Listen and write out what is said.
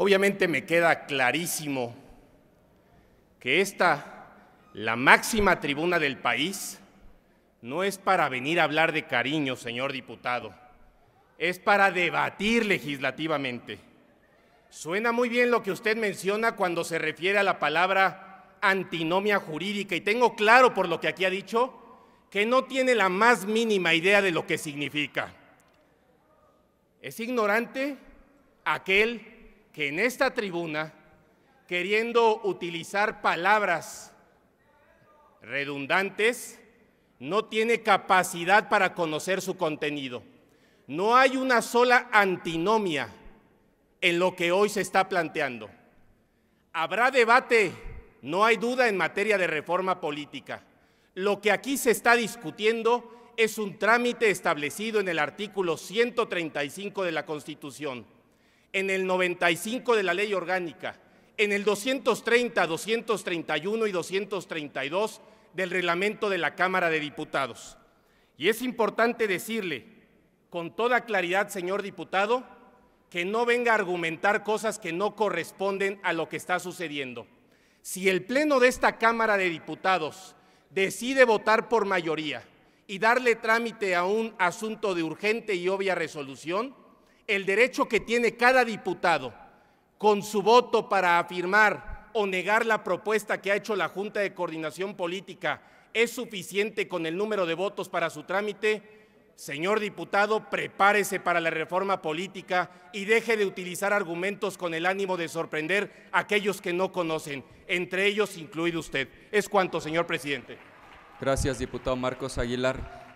Obviamente me queda clarísimo que esta, la máxima tribuna del país, no es para venir a hablar de cariño, señor diputado, es para debatir legislativamente. Suena muy bien lo que usted menciona cuando se refiere a la palabra antinomia jurídica y tengo claro por lo que aquí ha dicho que no tiene la más mínima idea de lo que significa. Es ignorante aquel que en esta tribuna, queriendo utilizar palabras redundantes, no tiene capacidad para conocer su contenido. No hay una sola antinomia en lo que hoy se está planteando. Habrá debate, no hay duda en materia de reforma política. Lo que aquí se está discutiendo es un trámite establecido en el artículo 135 de la Constitución en el 95 de la ley orgánica, en el 230, 231 y 232 del reglamento de la Cámara de Diputados. Y es importante decirle con toda claridad, señor diputado, que no venga a argumentar cosas que no corresponden a lo que está sucediendo. Si el Pleno de esta Cámara de Diputados decide votar por mayoría y darle trámite a un asunto de urgente y obvia resolución, el derecho que tiene cada diputado con su voto para afirmar o negar la propuesta que ha hecho la Junta de Coordinación Política es suficiente con el número de votos para su trámite, señor diputado, prepárese para la reforma política y deje de utilizar argumentos con el ánimo de sorprender a aquellos que no conocen, entre ellos incluido usted. Es cuanto, señor presidente. Gracias, diputado Marcos Aguilar.